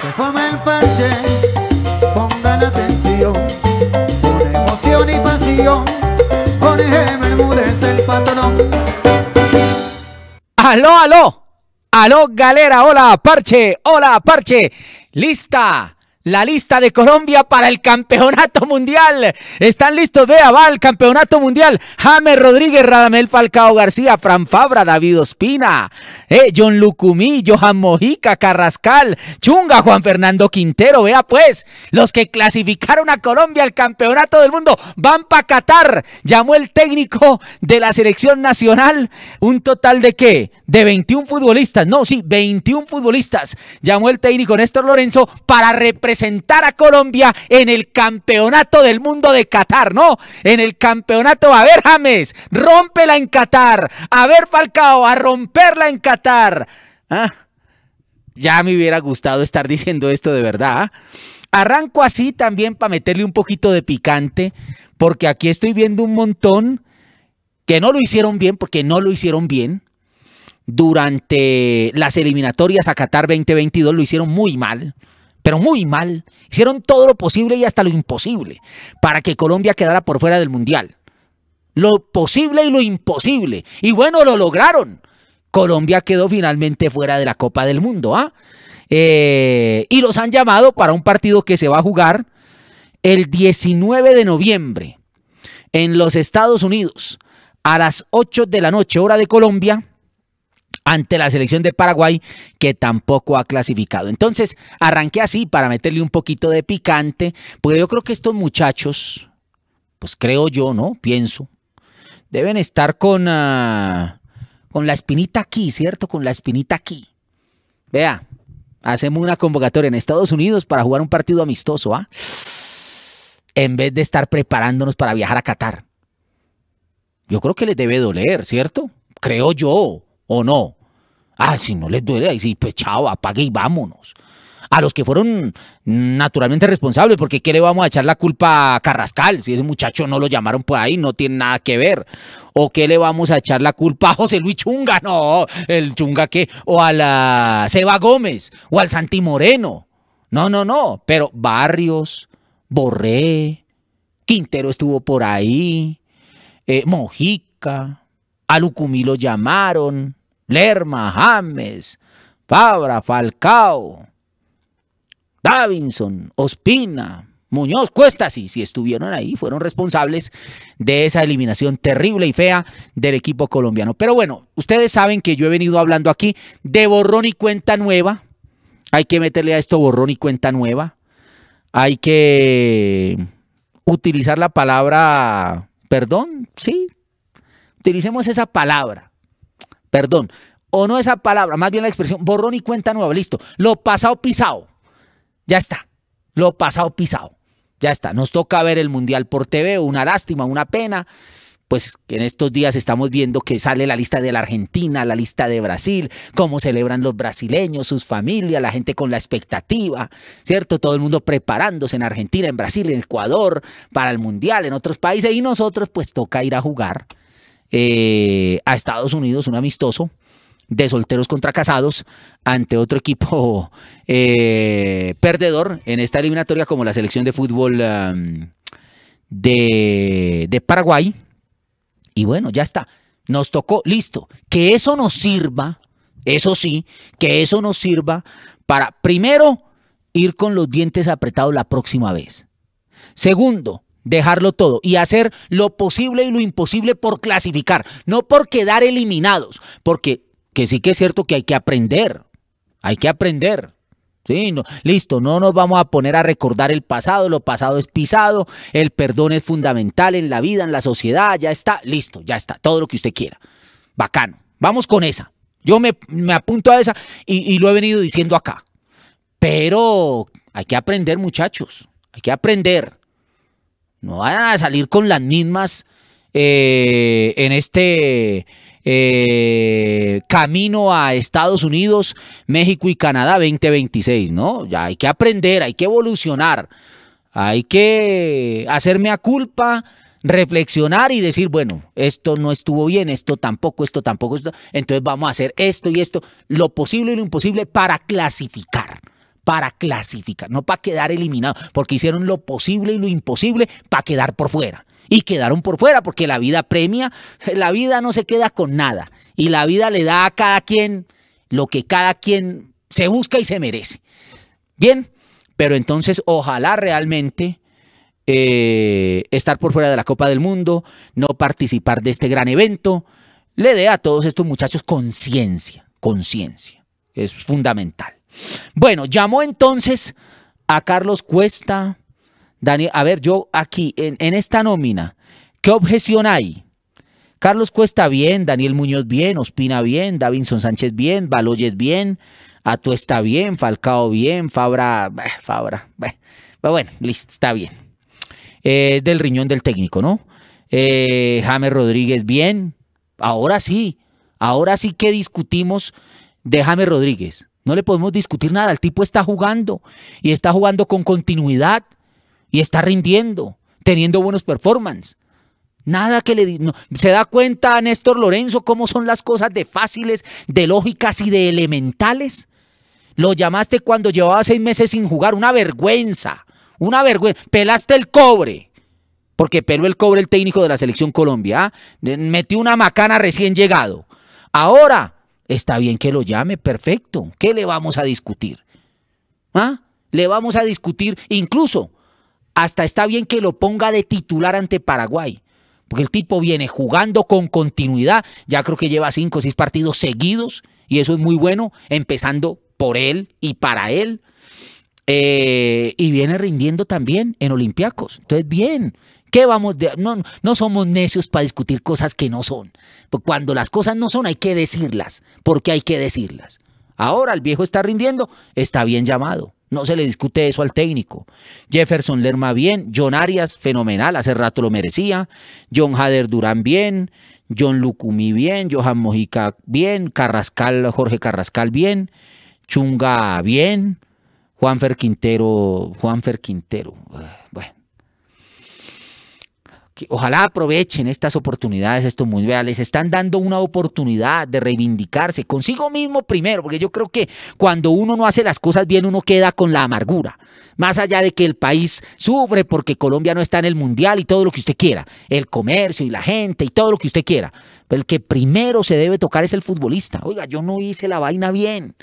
se forma el parche, pongan atención, con emoción y pasión, Jorge Bermúdez el patrón. Aló, aló, aló, galera, hola, parche, hola, parche, lista la lista de Colombia para el campeonato mundial. Están listos, vea, va el campeonato mundial. James Rodríguez, Radamel Falcao García, Fran Fabra, David Ospina, eh, John Lucumí, Johan Mojica, Carrascal, Chunga, Juan Fernando Quintero. Vea pues, los que clasificaron a Colombia al campeonato del mundo van para Qatar. Llamó el técnico de la selección nacional. Un total de qué? De 21 futbolistas. No, sí, 21 futbolistas. Llamó el técnico Néstor Lorenzo para representar sentar a Colombia en el campeonato del mundo de Qatar, ¿no? En el campeonato. A ver, James, rómpela en Qatar. A ver, Falcao, a romperla en Qatar. ¿Ah? Ya me hubiera gustado estar diciendo esto de verdad. ¿ah? Arranco así también para meterle un poquito de picante, porque aquí estoy viendo un montón que no lo hicieron bien, porque no lo hicieron bien durante las eliminatorias a Qatar 2022 lo hicieron muy mal pero muy mal. Hicieron todo lo posible y hasta lo imposible para que Colombia quedara por fuera del Mundial. Lo posible y lo imposible. Y bueno, lo lograron. Colombia quedó finalmente fuera de la Copa del Mundo. ¿ah? Eh, y los han llamado para un partido que se va a jugar el 19 de noviembre en los Estados Unidos a las 8 de la noche, hora de Colombia, ante la selección de Paraguay que tampoco ha clasificado. Entonces, arranqué así para meterle un poquito de picante, porque yo creo que estos muchachos, pues creo yo, ¿no? Pienso, deben estar con, ah, con la espinita aquí, ¿cierto? Con la espinita aquí. Vea, hacemos una convocatoria en Estados Unidos para jugar un partido amistoso, ¿ah? En vez de estar preparándonos para viajar a Qatar. Yo creo que les debe doler, ¿cierto? Creo yo, ¿o no? Ah, si no les duele, ahí sí, pues chao, apague y vámonos. A los que fueron naturalmente responsables, porque ¿qué le vamos a echar la culpa a Carrascal? Si ese muchacho no lo llamaron por ahí, no tiene nada que ver. ¿O qué le vamos a echar la culpa a José Luis Chunga? No, el Chunga que, o a la Seba Gómez, o al Santi Moreno. No, no, no, pero Barrios, Borré, Quintero estuvo por ahí, eh, Mojica, a Lucumí lo llamaron, Lerma, James, Fabra, Falcao, Davinson, Ospina, Muñoz, Cuesta, Si si estuvieron ahí, fueron responsables de esa eliminación terrible y fea del equipo colombiano. Pero bueno, ustedes saben que yo he venido hablando aquí de borrón y cuenta nueva. Hay que meterle a esto borrón y cuenta nueva. Hay que utilizar la palabra perdón, sí. Utilicemos esa palabra perdón, o no esa palabra, más bien la expresión borrón y cuenta nueva, listo, lo pasado pisado, ya está, lo pasado pisado, ya está, nos toca ver el Mundial por TV, una lástima, una pena, pues en estos días estamos viendo que sale la lista de la Argentina, la lista de Brasil, cómo celebran los brasileños, sus familias, la gente con la expectativa, ¿cierto? Todo el mundo preparándose en Argentina, en Brasil, en Ecuador, para el Mundial, en otros países, y nosotros pues toca ir a jugar eh, a Estados Unidos, un amistoso de solteros contra casados ante otro equipo eh, perdedor en esta eliminatoria como la selección de fútbol um, de Paraguay. Y bueno, ya está, nos tocó, listo. Que eso nos sirva, eso sí, que eso nos sirva para, primero, ir con los dientes apretados la próxima vez. Segundo, dejarlo todo y hacer lo posible y lo imposible por clasificar, no por quedar eliminados, porque que sí que es cierto que hay que aprender, hay que aprender. Sí, no, listo, no nos vamos a poner a recordar el pasado, lo pasado es pisado, el perdón es fundamental en la vida, en la sociedad, ya está, listo, ya está, todo lo que usted quiera. Bacano, vamos con esa. Yo me, apunto a esa y lo he venido diciendo acá. Pero hay que aprender muchachos, hay que aprender. No vayan a salir con las mismas eh, en este eh, camino a Estados Unidos, México y Canadá 2026, ¿no? Ya hay que aprender, hay que evolucionar, hay que hacerme a culpa, reflexionar y decir, bueno, esto no estuvo bien, esto tampoco, esto tampoco, esto, entonces vamos a hacer esto y esto, lo posible y lo imposible para clasificar para clasificar, no para quedar eliminado, porque hicieron lo posible y lo imposible para quedar por fuera. Y quedaron por fuera porque la vida premia, la vida no se queda con nada. Y la vida le da a cada quien lo que cada quien se busca y se merece. Bien, pero entonces ojalá realmente eh, estar por fuera de la Copa del Mundo, no participar de este gran evento, le dé a todos estos muchachos conciencia, conciencia. Es fundamental. Bueno, llamó entonces a Carlos Cuesta. Daniel, a ver, yo aquí, en, esta nómina, ¿qué objeción hay? Carlos Cuesta bien, Daniel Muñoz bien, Ospina bien, Davinson Sánchez bien, Baloyes bien, Atu está bien, Falcao bien, Fabra, Fabra, bueno, listo, está bien. es eh, del riñón del técnico, ¿no? Eh, James Rodríguez bien, ahora sí, ahora sí que discutimos de James Rodríguez. No le podemos discutir nada. El tipo está jugando y está jugando con continuidad y está rindiendo, teniendo buenos performances. Nada que le no. se da cuenta a Néstor Lorenzo cómo son las cosas de fáciles, de lógicas y de elementales. Lo llamaste cuando llevaba seis meses sin jugar, una vergüenza, una vergüenza. Pelaste el cobre, porque peló el cobre el técnico de la selección Colombia. ¿ah? Metió una macana recién llegado. Ahora Está bien que lo llame, perfecto. ¿Qué le vamos a discutir? ¿Ah? Le vamos a discutir, incluso, hasta está bien que lo ponga de titular ante Paraguay. Porque el tipo viene jugando con continuidad, ya creo que lleva cinco o seis partidos seguidos, y eso es muy bueno, empezando por él y para él. Eh, y viene rindiendo también en Olympiacos. Entonces, bien, ¿Qué vamos? De, no, no somos necios para discutir cosas que no son. Pues cuando las cosas no son hay que decirlas, porque hay que decirlas. Ahora el viejo está rindiendo, está bien llamado. No se le discute eso al técnico. Jefferson Lerma bien, John Arias fenomenal, hace rato lo merecía. John Hader Durán bien, John Lucumi bien, Johan Mojica bien, Carrascal, Jorge Carrascal bien, Chunga bien, Juanfer Quintero, Juanfer Quintero ojalá aprovechen estas oportunidades, estos mundiales, les están dando una oportunidad de reivindicarse consigo mismo primero, porque yo creo que cuando uno no hace las cosas bien, uno queda con la amargura, más allá de que el país sufre porque Colombia no está en el mundial y todo lo que usted quiera, el comercio y la gente y todo lo que usted quiera, pero el que primero se debe tocar es el futbolista, oiga, yo no hice la vaina bien.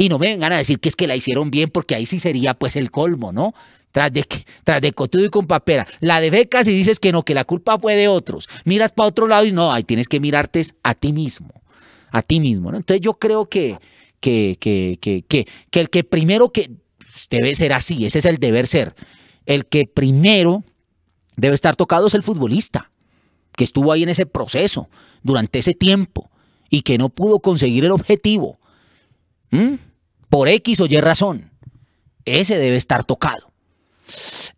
Y no me vengan a decir que es que la hicieron bien, porque ahí sí sería pues el colmo, ¿no? Tras de, tras de cotudo y con papera. La de becas y dices que no, que la culpa fue de otros. Miras para otro lado y no, ahí tienes que mirarte a ti mismo. A ti mismo, ¿no? Entonces yo creo que, que, que, que, que el que primero que debe ser así, ese es el deber ser. El que primero debe estar tocado es el futbolista, que estuvo ahí en ese proceso durante ese tiempo y que no pudo conseguir el objetivo. Por X o Y razón. Ese debe estar tocado.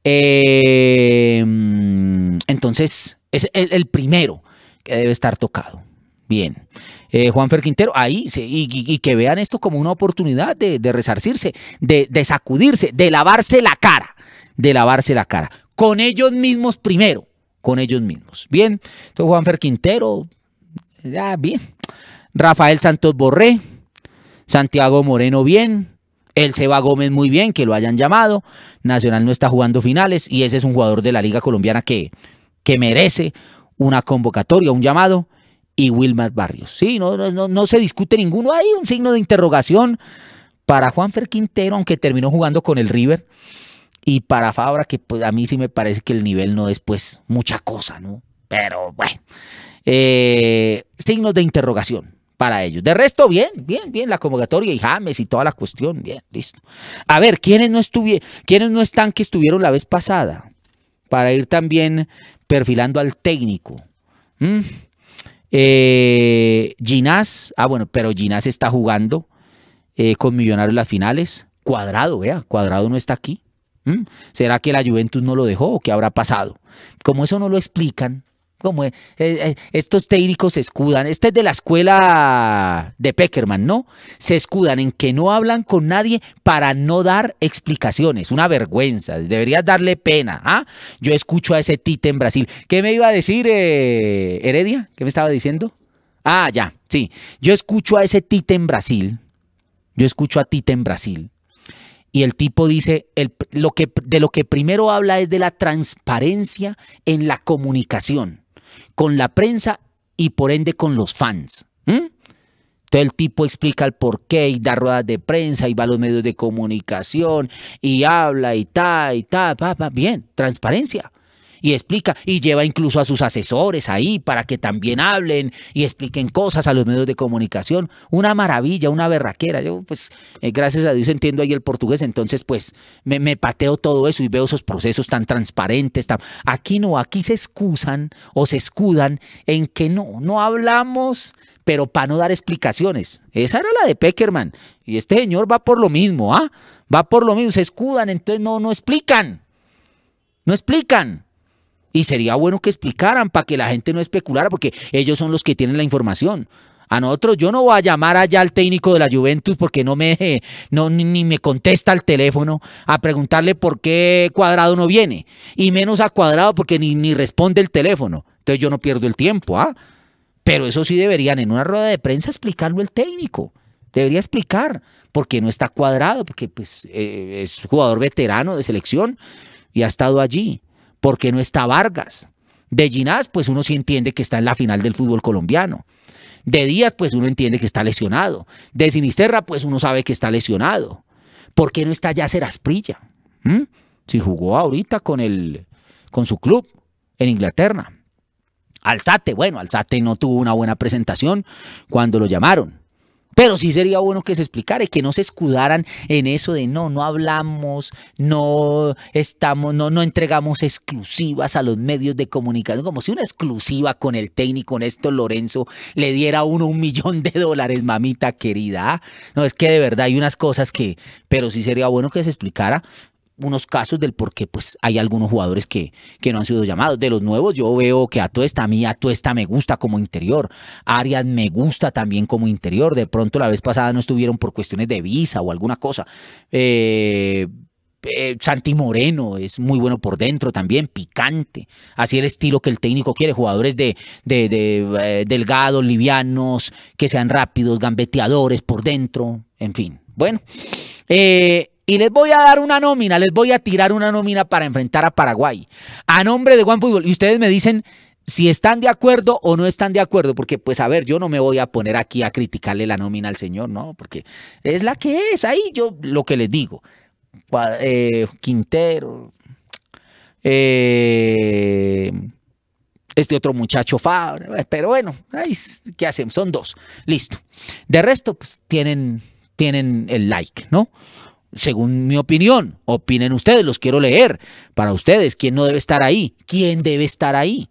Em, entonces, es el, primero que debe estar tocado. Bien. juan eh, Juanfer Quintero, ahí, y, que vean esto como una oportunidad de, resarcirse, de, sacudirse, de lavarse la cara, de lavarse la cara, con ellos mismos primero, con ellos mismos. Bien, entonces Juanfer Quintero, bien. Rafael Santos Borré, Santiago Moreno bien, Seba Gómez muy bien, que lo hayan llamado, Nacional no está jugando finales y ese es un jugador de la Liga Colombiana que, que merece una convocatoria, un llamado y Wilmar Barrios. Sí, no, se discute ninguno. Hay un signo de interrogación para Juanfer Quintero, aunque terminó jugando con el River, y para Fabra, que pues, a mí sí me parece que el nivel no es pues mucha cosa, ¿no? Pero bueno, eh, signos de interrogación para ellos. De resto, bien, bien, bien, la convocatoria y James y toda la cuestión, bien, listo. A ver, ¿quiénes no, ¿quiénes no están que estuvieron la vez pasada? Para ir también perfilando al técnico. Eh, Ginás, ah bueno, pero Ginás está jugando eh, con Millonarios las finales. Cuadrado, vea, Cuadrado no está aquí. ¿Será que la Juventus no lo dejó o qué habrá pasado? Como eso no lo explican, como eh, eh, estos técnicos se escudan, este es de la escuela de Peckerman, ¿no? Se escudan en que no hablan con nadie para no dar explicaciones, una vergüenza, deberías darle pena, ¿ah? Yo escucho a ese Tite en Brasil. ¿Qué me iba a decir eh, Heredia? ¿Qué me estaba diciendo? Ah, ya, sí. Yo escucho a ese Tite en Brasil. Yo escucho a Tite en Brasil. Y el tipo dice, lo que, de lo que primero habla es de la transparencia en la comunicación con la prensa y por ende con los fans. Entonces el tipo explica el porqué y da ruedas de prensa y va a los medios de comunicación y habla y ta y ta, va, va, bien, transparencia y explica y lleva incluso a sus asesores ahí para que también hablen y expliquen cosas a los medios de comunicación. Una maravilla, una berraquera. Yo pues eh, gracias a Dios entiendo ahí el portugués, entonces pues me, pateo todo eso y veo esos procesos tan transparentes. Aquí no, aquí se excusan o se escudan en que no, no hablamos, pero para no dar explicaciones. Esa era la de Peckerman. Y este señor va por lo mismo, ¿ah? Va por lo mismo, se escudan, entonces no, no explican. No explican. Y sería bueno que explicaran para que la gente no especulara, porque ellos son los que tienen la información. A nosotros, yo no voy a llamar allá al técnico de la Juventus porque no me, no, ni, me contesta al teléfono a preguntarle por qué Cuadrado no viene. Y menos a Cuadrado porque ni, ni responde el teléfono. Entonces yo no pierdo el tiempo, ¿ah? Pero eso sí deberían en una rueda de prensa explicarlo el técnico. Debería explicar por qué no está cuadrado, porque pues, eh, es jugador veterano de selección y ha estado allí. ¿Por qué no está Vargas. De Ginás, pues uno sí entiende que está en la final del fútbol colombiano. De Díaz, pues uno entiende que está lesionado. De Sinisterra, pues uno sabe que está lesionado. ¿Por qué no está Yacer Asprilla? ¿Mm? Si jugó ahorita con, el, con su club en Inglaterra. Alzate, bueno, Alzate no tuvo una buena presentación cuando lo llamaron. Pero sí sería bueno que se explicara y que no se escudaran en eso de no, no hablamos, no estamos, no, no entregamos exclusivas a los medios de comunicación, como si una exclusiva con el técnico Néstor Lorenzo le diera uno un millón de dólares, mamita querida. No, es que de verdad hay unas cosas que, pero sí sería bueno que se explicara unos casos del por qué pues, hay algunos jugadores que, que no han sido llamados. De los nuevos, yo veo que Atuesta, a mí Atuesta me gusta como interior. Arias me gusta también como interior. De pronto la vez pasada no estuvieron por cuestiones de visa o alguna cosa. Eh, eh, Santi Moreno es muy bueno por dentro también, picante. Así el estilo que el técnico quiere. Jugadores de, de, eh, delgados, livianos, que sean rápidos, gambeteadores por dentro, en fin. Bueno, y les voy a dar una nómina, les voy a tirar una nómina para enfrentar a Paraguay, a nombre de Fútbol. Y ustedes me dicen si están de acuerdo o no están de acuerdo, porque pues a ver, yo no me voy a poner aquí a criticarle la nómina al señor, no, porque es la que es, ahí yo lo que les digo. Eh, Quintero, eh, este otro muchacho fabrico. pero bueno, ¿qué hacen? Son dos, listo. De resto, pues tienen, tienen el like, ¿no? según mi opinión. Opinen ustedes, los quiero leer. Para ustedes, ¿quién no debe estar ahí? ¿Quién debe estar ahí?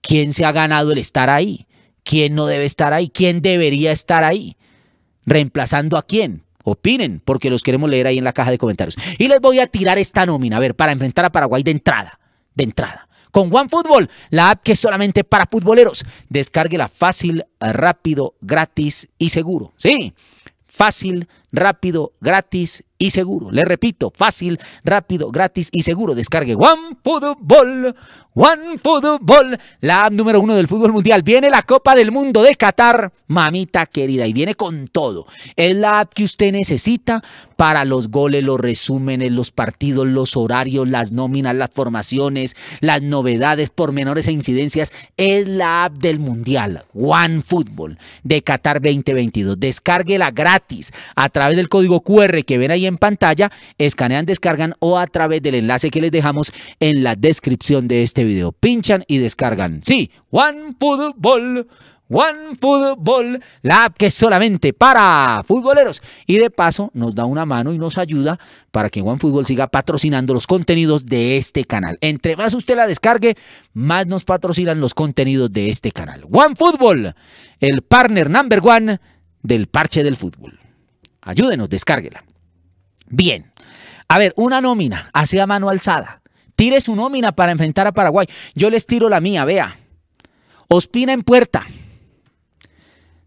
¿Quién se ha ganado el estar ahí? ¿Quién no debe estar ahí? ¿Quién debería estar ahí? ¿Reemplazando a quién? Opinen, porque los queremos leer ahí en la caja de comentarios. Y les voy a tirar esta nómina, a ver, para enfrentar a Paraguay de entrada. De entrada. Con OneFootball, la app que es solamente para futboleros. Descárguela fácil, rápido, gratis y seguro. Sí, fácil, rápido, gratis y seguro. Le repito, fácil, rápido, gratis y seguro. Descargue One Football, One Football, la app número uno del fútbol mundial. Viene la Copa del Mundo de Qatar, mamita querida, y viene con todo. Es la app que usted necesita para los goles, los resúmenes, los partidos, los horarios, las nóminas, las formaciones, las novedades, pormenores e incidencias. Es la app del mundial, One Football de Qatar 2022. Descárguela gratis a través del código QR que ven ahí en pantalla, escanean, descargan o a través del enlace que les dejamos en la descripción de este video. Pinchan y descargan. Sí, One Football. One Football, la app que es solamente para futboleros. Y de paso nos da una mano y nos ayuda para que One Football siga patrocinando los contenidos de este canal. Entre más usted la descargue, más nos patrocinan los contenidos de este canal. One Football, el partner number one del parche del fútbol. Ayúdenos, descárguela. Bien. A ver, una nómina, así mano alzada. Tire su nómina para enfrentar a Paraguay. Yo les tiro la mía, vea. Ospina en puerta.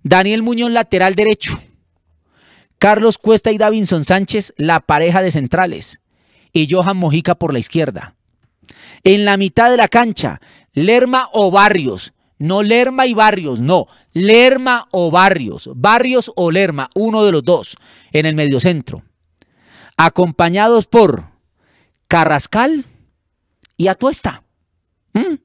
Daniel Muñoz, lateral derecho. Carlos Cuesta y Davinson Sánchez, la pareja de centrales. Y Johan Mojica por la izquierda. En la mitad de la cancha, Lerma o Barrios. No Lerma y Barrios, no. Lerma o Barrios. Barrios o Lerma, uno de los dos. En el mediocentro acompañados por Carrascal y Atuesta. ¿Mm?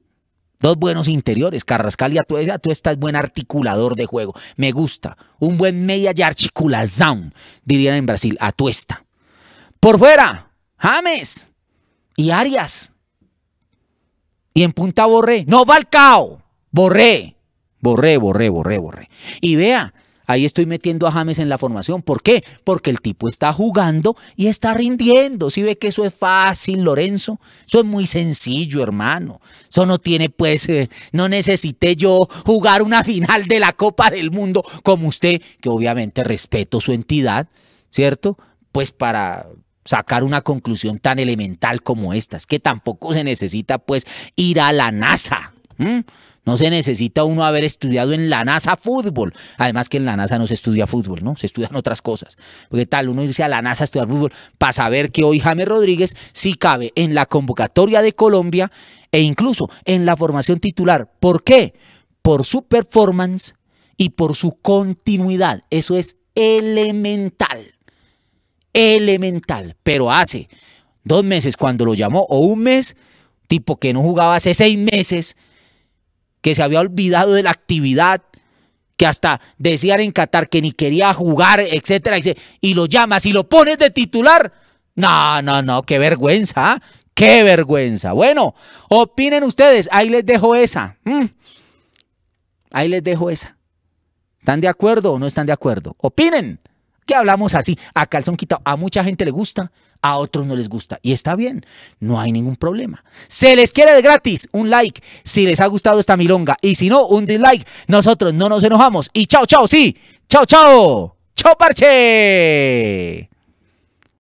Dos buenos interiores, Carrascal y Atuesta. Atuesta es buen articulador de juego. Me gusta. Un buen media y articulación, dirían en Brasil. Atuesta. Por fuera, James y Arias. Y en punta Borré. No, cao! Borré. Borré, borré, borré, borré. Y vea, Ahí estoy metiendo a James en la formación. ¿Por qué? Porque el tipo está jugando y está rindiendo. Si ¿Sí ve que eso es fácil, Lorenzo. Eso es muy sencillo, hermano. Eso no tiene, pues, eh, no necesité yo jugar una final de la Copa del Mundo como usted, que obviamente respeto su entidad, ¿cierto? Pues para sacar una conclusión tan elemental como esta. Es que tampoco se necesita, pues, ir a la NASA. No se necesita uno haber estudiado en la NASA fútbol. Además que en la NASA no se estudia fútbol, ¿no? Se estudian otras cosas. Porque tal uno irse a la NASA a estudiar fútbol para saber que hoy James Rodríguez sí cabe en la convocatoria de Colombia e incluso en la formación titular. ¿Por qué? Por su performance y por su continuidad. Eso es elemental. Elemental. Pero hace dos meses cuando lo llamó o un mes, tipo que no jugaba hace seis meses que se había olvidado de la actividad, que hasta decían en Qatar que ni quería jugar, etcétera, y, lo llamas y lo pones de titular. No, no, no, qué vergüenza, ¿ah? qué vergüenza. Bueno, opinen ustedes, ahí les dejo esa. Ahí les dejo esa. ¿Están de acuerdo o no están de acuerdo? Opinen que hablamos así, a calzón quitado. A mucha gente le gusta, a otros no les gusta. Y está bien, no hay ningún problema. Se les quiere de gratis un like si les ha gustado esta milonga. Y si no, un dislike. Nosotros no nos enojamos. Y chao, chao, sí. Chao, chao. Chao, parche.